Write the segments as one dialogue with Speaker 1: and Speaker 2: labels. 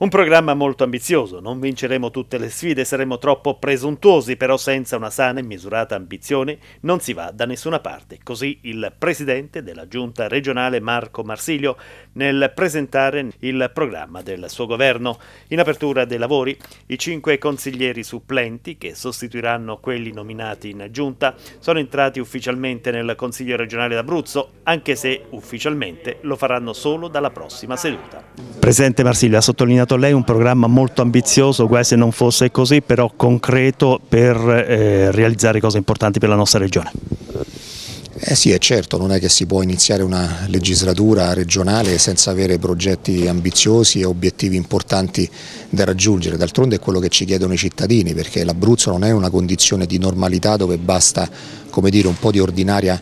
Speaker 1: Un programma molto ambizioso, non vinceremo tutte le sfide, saremo troppo presuntuosi, però senza una sana e misurata ambizione non si va da nessuna parte. Così il presidente della giunta regionale Marco Marsilio nel presentare il programma del suo governo. In apertura dei lavori i cinque consiglieri supplenti che sostituiranno quelli nominati in giunta sono entrati ufficialmente nel Consiglio regionale d'Abruzzo, anche se ufficialmente lo faranno solo dalla prossima seduta. Presidente Marsilio ha sottolineato presentato lei un programma molto ambizioso, quasi non fosse così, però concreto
Speaker 2: per eh, realizzare cose importanti per la nostra regione. Eh sì, è certo, non è che si può iniziare una legislatura regionale senza avere progetti ambiziosi e obiettivi importanti da raggiungere, d'altronde è quello che ci chiedono i cittadini, perché l'Abruzzo non è una condizione di normalità dove basta come dire, un po' di ordinaria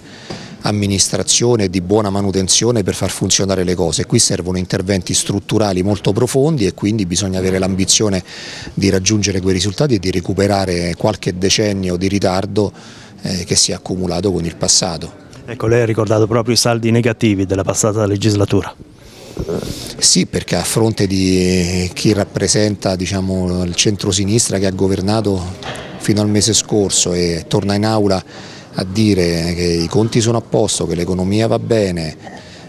Speaker 2: amministrazione e di buona manutenzione per far funzionare le cose. Qui servono interventi strutturali molto profondi e quindi bisogna avere l'ambizione di raggiungere quei risultati e di recuperare qualche decennio di ritardo eh, che si è accumulato con il passato. Ecco, lei ha ricordato proprio i saldi negativi della passata legislatura. Sì, perché a fronte di chi rappresenta diciamo, il centro-sinistra che ha governato fino al mese scorso e torna in aula a dire che i conti sono a posto, che l'economia va bene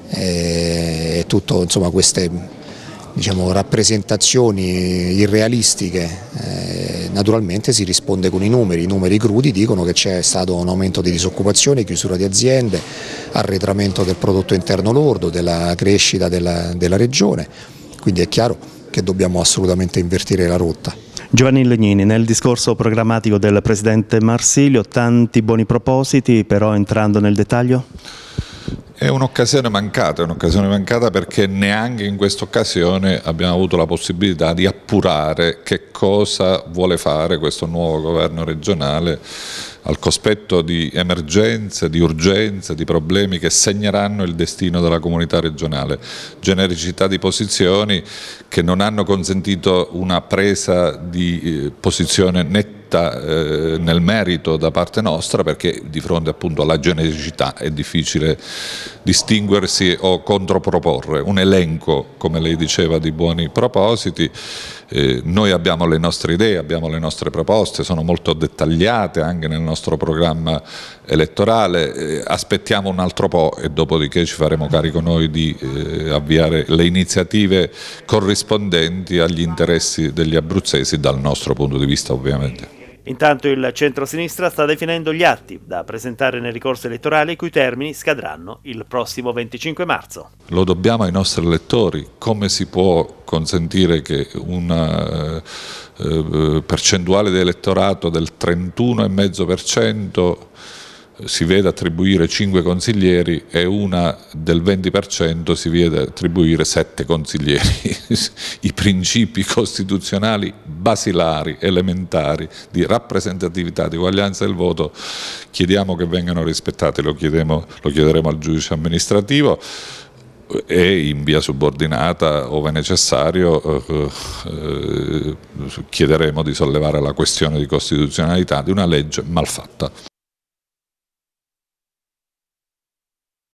Speaker 2: eh, e tutte queste diciamo, rappresentazioni irrealistiche eh, naturalmente si risponde con i numeri, i numeri crudi dicono che c'è stato un aumento di disoccupazione, chiusura di aziende, arretramento del prodotto interno lordo, della crescita della, della regione, quindi è chiaro che dobbiamo assolutamente invertire la rotta.
Speaker 1: Giovanni Legnini, nel discorso programmatico del Presidente Marsilio, tanti buoni propositi, però entrando nel dettaglio?
Speaker 3: È un'occasione mancata, è un'occasione mancata perché neanche in questa occasione abbiamo avuto la possibilità di appurare che cosa vuole fare questo nuovo governo regionale al cospetto di emergenze, di urgenze, di problemi che segneranno il destino della comunità regionale. Genericità di posizioni che non hanno consentito una presa di eh, posizione netta scelta eh, nel merito da parte nostra perché di fronte appunto alla genericità è difficile distinguersi o controproporre. Un elenco, come lei diceva, di buoni propositi, eh, noi abbiamo le nostre idee, abbiamo le nostre proposte, sono molto dettagliate anche nel nostro programma elettorale, eh, aspettiamo un altro po' e dopodiché ci faremo carico noi di eh, avviare le iniziative corrispondenti agli interessi degli abruzzesi dal nostro punto di vista ovviamente.
Speaker 1: Intanto il centro-sinistra sta definendo gli atti da presentare nel ricorso elettorale i cui termini scadranno il prossimo 25 marzo.
Speaker 3: Lo dobbiamo ai nostri elettori, come si può consentire che una eh, eh, percentuale di elettorato del 31,5% si vede attribuire 5 consiglieri e una del 20% si vede attribuire 7 consiglieri. I principi costituzionali basilari, elementari di rappresentatività, di uguaglianza del voto chiediamo che vengano rispettati, lo, chiediamo, lo chiederemo al giudice amministrativo e in via subordinata, ove necessario, eh, eh, chiederemo di sollevare la questione di costituzionalità di una legge malfatta.